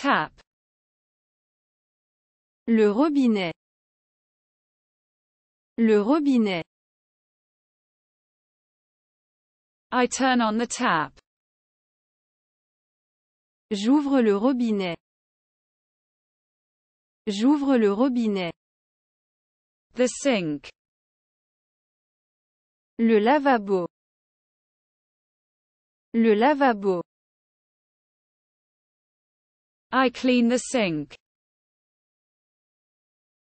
Tap. Le robinet. Le robinet. I turn on the tap. J'ouvre le robinet. J'ouvre le robinet. The sink. Le lavabo. Le lavabo. I clean the sink.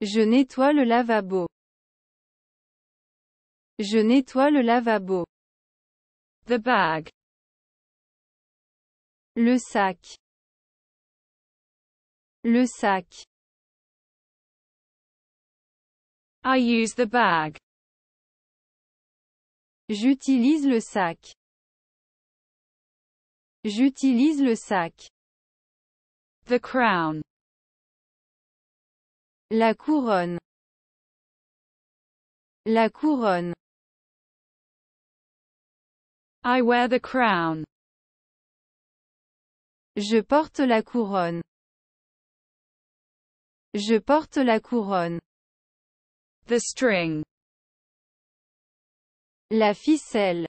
Je nettoie le lavabo. Je nettoie le lavabo. The bag. Le sac. Le sac. I use the bag. J'utilise le sac. J'utilise le sac. The crown. La couronne. La couronne. I wear the crown. Je porte la couronne. Je porte la couronne. The string. La ficelle.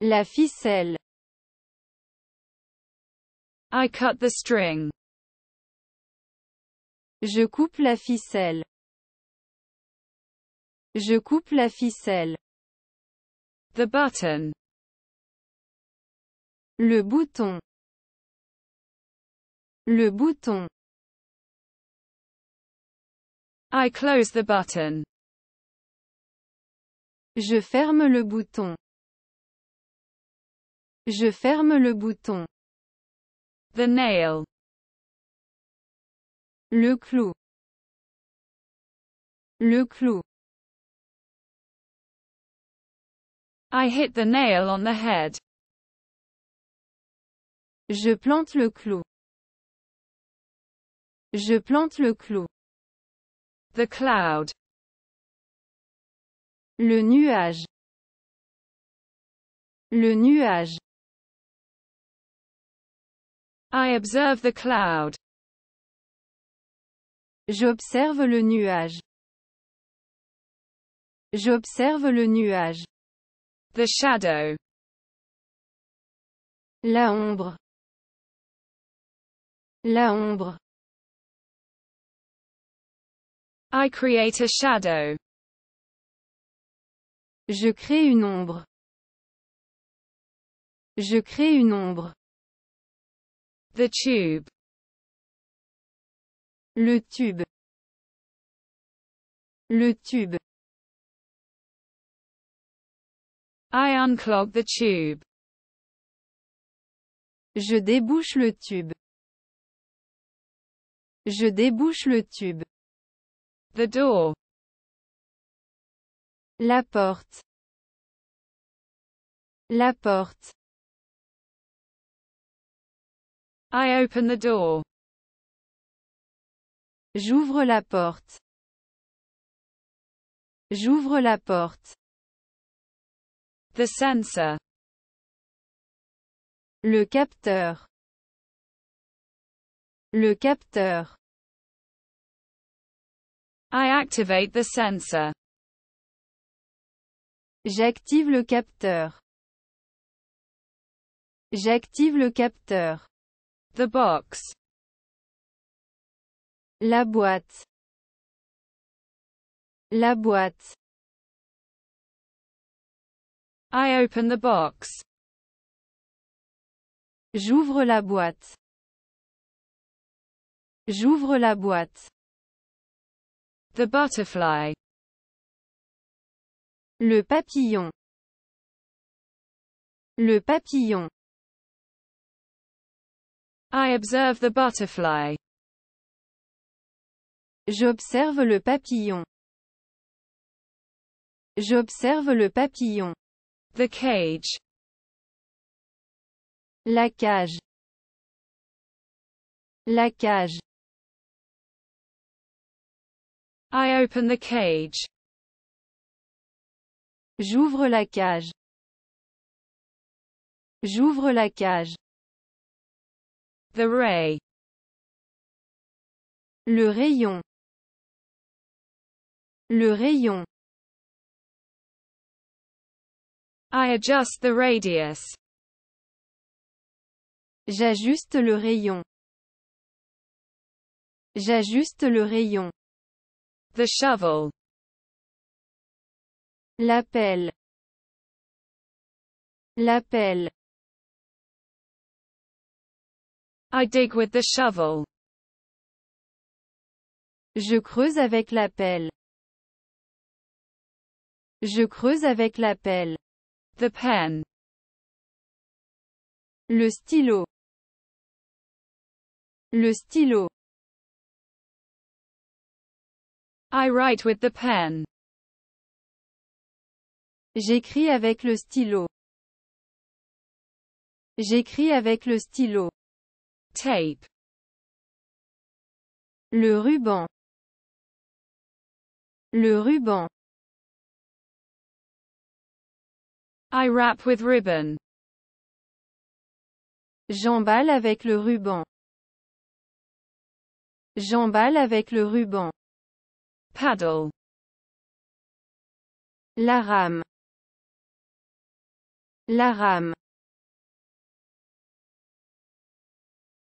La ficelle. I cut the string. Je coupe la ficelle. Je coupe la ficelle. The button. Le bouton. Le bouton. I close the button. Je ferme le bouton. Je ferme le bouton. The nail. Le clou. Le clou. I hit the nail on the head. Je plante le clou. Je plante le clou. The cloud. Le nuage. Le nuage. I observe the cloud. J'observe le nuage. J'observe le nuage. The shadow. La ombre. La ombre. I create a shadow. Je crée une ombre. Je crée une ombre. The tube. Le tube. Le tube. I unclog the tube. Je débouche le tube. Je débouche le tube. The door. La porte. La porte. I open the door. J'ouvre la porte. J'ouvre la porte. The sensor. Le capteur. Le capteur. I activate the sensor. J'active le capteur. J'active le capteur. The box. La boîte. La boîte. I open the box. J'ouvre la boîte. J'ouvre la boîte. The butterfly. Le papillon. Le papillon. I observe the butterfly. J'observe le papillon. J'observe le papillon. The cage. La cage. La cage. I open the cage. J'ouvre la cage. J'ouvre la cage. The ray. Le rayon. Le rayon. I adjust the radius. J'ajuste le rayon. J'ajuste le rayon. The shovel. L'appel. L'appel. I dig with the shovel. Je creuse avec la pelle. Je creuse avec la pelle. The pen. Le stylo. Le stylo. I write with the pen. J'écris avec le stylo. J'écris avec le stylo tape le ruban le ruban I wrap with ribbon j'emballe avec le ruban j'emballe avec le ruban paddle la rame la rame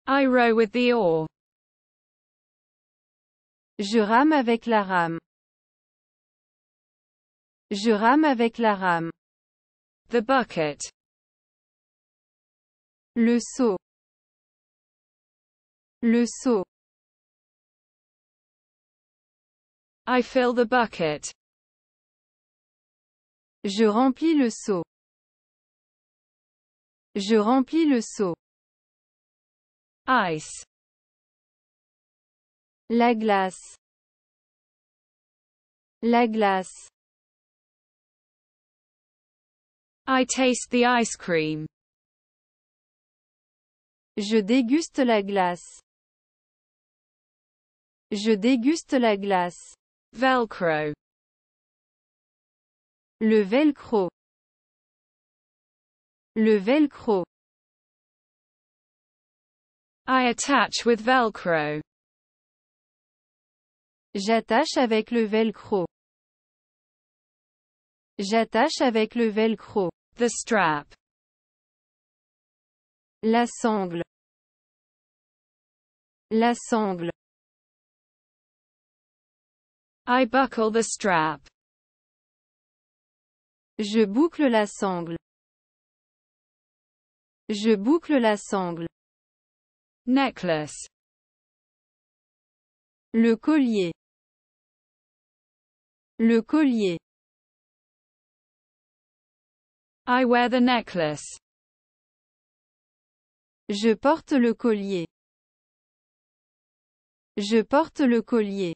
I row with the oar. Je rame avec la rame. Je rame avec la rame. The bucket. Le seau. Le seau. I fill the bucket. Je remplis le seau. Je remplis le seau ice la glace la glace I taste the ice cream je déguste la glace je déguste la glace velcro le velcro le velcro I attach with Velcro. J'attache avec le velcro. J'attache avec le velcro. The strap. La sangle. La sangle. I buckle the strap. Je boucle la sangle. Je boucle la sangle necklace le collier le collier I wear the necklace je porte le collier je porte le collier